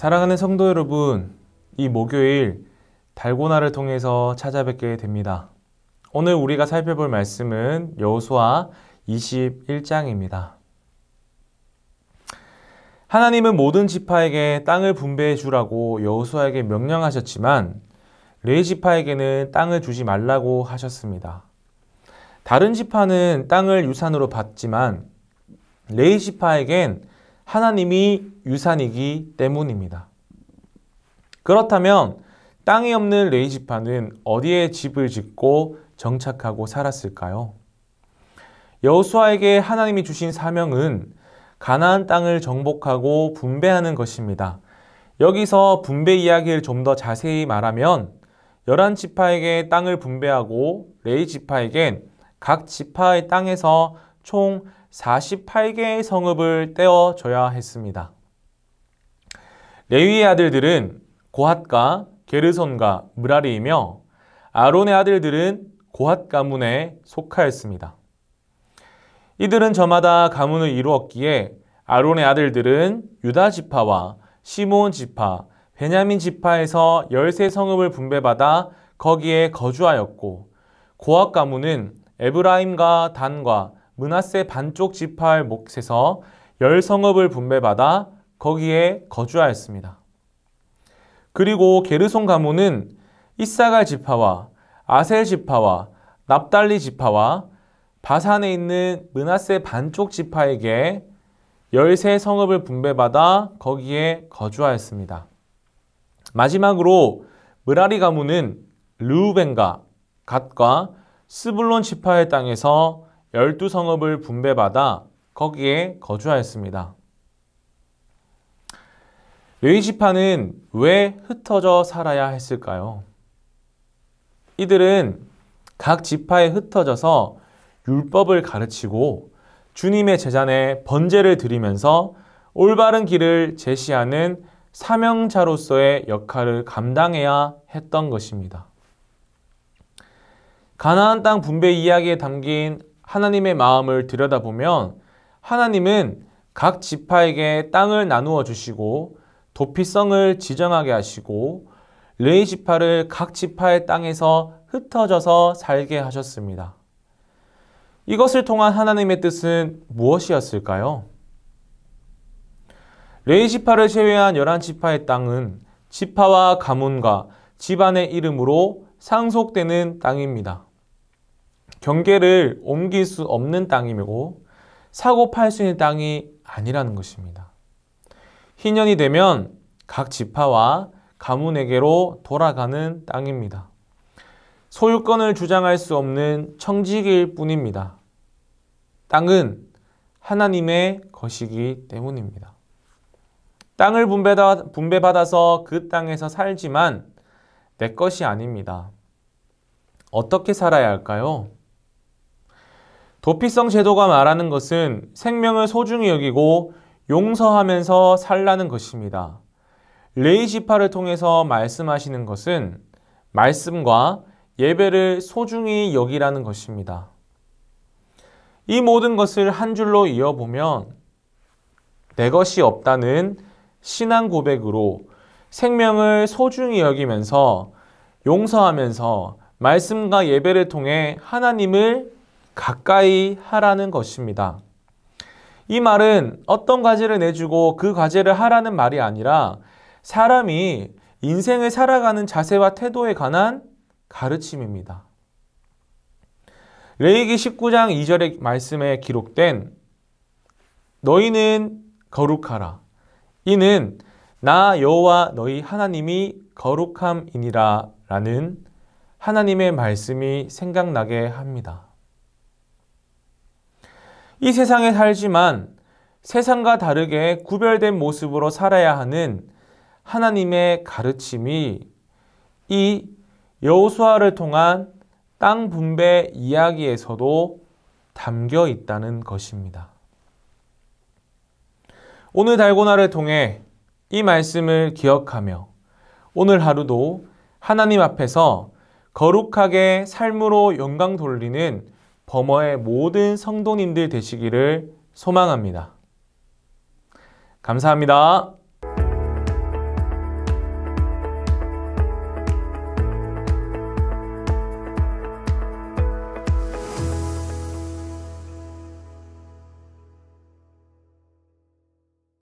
사랑하는 성도 여러분, 이 목요일 달고나를 통해서 찾아뵙게 됩니다. 오늘 우리가 살펴볼 말씀은 여호수아 21장입니다. 하나님은 모든 지파에게 땅을 분배해 주라고 여호수아에게 명령하셨지만 레위 지파에게는 땅을 주지 말라고 하셨습니다. 다른 지파는 땅을 유산으로 받지만 레이 지파에겐 하나님이 유산이기 때문입니다. 그렇다면 땅이 없는 레이지파는 어디에 집을 짓고 정착하고 살았을까요? 여호수아에게 하나님이 주신 사명은 가나안 땅을 정복하고 분배하는 것입니다. 여기서 분배 이야기를 좀 더 자세히 말하면 열한 지파에게 땅을 분배하고 레이 지파에겐 각 지파의 땅에서 총 48개의 성읍을 떼어줘야 했습니다. 레위의 아들들은 고핫과 게르손과 무라리이며 아론의 아들들은 고핫 가문에 속하였습니다. 이들은 저마다 가문을 이루었기에 아론의 아들들은 유다 지파와 시몬 지파, 베냐민 지파에서 열세 성읍을 분배받아 거기에 거주하였고 고압 가문은 에브라임과 단과 문하세 반쪽 지파할 몫에서 열 성읍을 분배받아 거기에 거주하였습니다. 그리고 게르손 가문은 이사갈 지파와 아셀 지파와 납달리 지파와 바산에 있는 문하세 반쪽 지파에게 열세 성읍을 분배받아 거기에 거주하였습니다. 마지막으로 무라리 가문은 르우벤과 갓과 스불론 지파의 땅에서 열두 성읍을 분배받아 거기에 거주하였습니다. 레위 지파는 왜 흩어져 살아야 했을까요? 이들은 각 지파에 흩어져서 율법을 가르치고 주님의 제단에 번제를 드리면서 올바른 길을 제시하는 사명자로서의 역할을 감당해야 했던 것입니다. 가나안 땅 분배 이야기에 담긴 하나님의 마음을 들여다보면 하나님은 각 지파에게 땅을 나누어 주시고 도피성을 지정하게 하시고 레이 지파를 각 지파의 땅에서 흩어져서 살게 하셨습니다. 이것을 통한 하나님의 뜻은 무엇이었을까요? 레이 지파를 제외한 열한 지파의 땅은 지파와 가문과 집안의 이름으로 상속되는 땅입니다. 경계를 옮길 수 없는 땅이고 사고 팔 수 있는 땅이 아니라는 것입니다. 희년이 되면 각 지파와 가문에게로 돌아가는 땅입니다. 소유권을 주장할 수 없는 청지기일 뿐입니다. 땅은 하나님의 것이기 때문입니다. 땅을 분배받아, 서그 땅에서 살지만 내 것이 아닙니다. 어떻게 살아야 할까요? 도피성 제도가 말하는 것은 생명을 소중히 여기고 용서하면서 살라는 것입니다. 레이지파를 통해서 말씀하시는 것은 말씀과 예배를 소중히 여기라는 것입니다. 이 모든 것을 한 줄로 이어보면 내 것이 없다는 신앙 고백으로 생명을 소중히 여기면서 용서하면서 말씀과 예배를 통해 하나님을 가까이 하라는 것입니다. 이 말은 어떤 과제를 내주고 그 과제를 하라는 말이 아니라 사람이 인생을 살아가는 자세와 태도에 관한 가르침입니다. 레이기 19장 2절의 말씀에 기록된 너희는 거룩하라. 이는 나 여호와 너희 하나님이 거룩함이니라 라는 하나님의 말씀이 생각나게 합니다. 이 세상에 살지만 세상과 다르게 구별된 모습으로 살아야 하는 하나님의 가르침이 이 여호수아를 통한 땅 분배 이야기에서도 담겨 있다는 것입니다. 오늘 달고나를 통해 이 말씀을 기억하며 오늘 하루도 하나님 앞에서 거룩하게 삶으로 영광 돌리는 범어의 모든 성도님들 되시기를 소망합니다. 감사합니다.